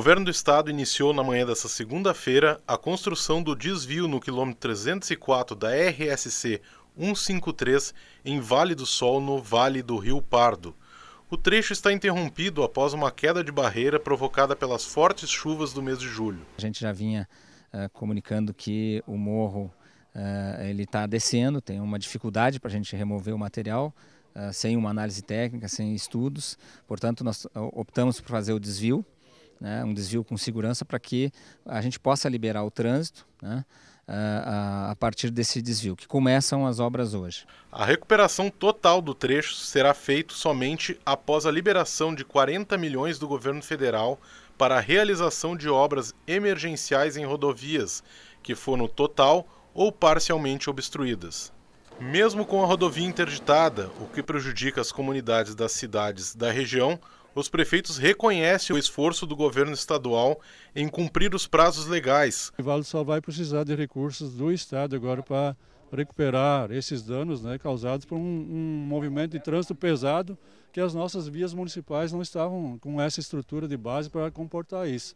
governo do estado iniciou na manhã desta segunda-feira a construção do desvio no quilômetro 304 da RSC 153 em Vale do Sol, no Vale do Rio Pardo. O trecho está interrompido após uma queda de barreira provocada pelas fortes chuvas do mês de julho. A gente já vinha uh, comunicando que o morro uh, ele está descendo, tem uma dificuldade para a gente remover o material. Uh, sem uma análise técnica, sem estudos, portanto, nós optamos por fazer o desvio né, um desvio com segurança para que a gente possa liberar o trânsito né, a, a partir desse desvio, que começam as obras hoje. A recuperação total do trecho será feita somente após a liberação de 40 milhões do governo federal para a realização de obras emergenciais em rodovias, que foram total ou parcialmente obstruídas. Mesmo com a rodovia interditada, o que prejudica as comunidades das cidades da região, os prefeitos reconhecem o esforço do governo estadual em cumprir os prazos legais. O Vale só vai precisar de recursos do Estado agora para recuperar esses danos né, causados por um, um, movimento de trânsito pesado que as nossas vias municipais não estavam com essa estrutura de base para comportar isso.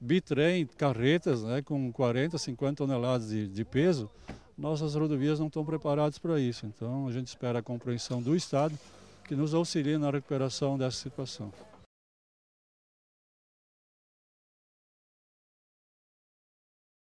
Bitrem, carretas né, com 40, 50 toneladas de, de peso, nossas rodovias não estão preparadas para isso. Então a gente espera a compreensão do Estado que nos auxilie na recuperação dessa situação.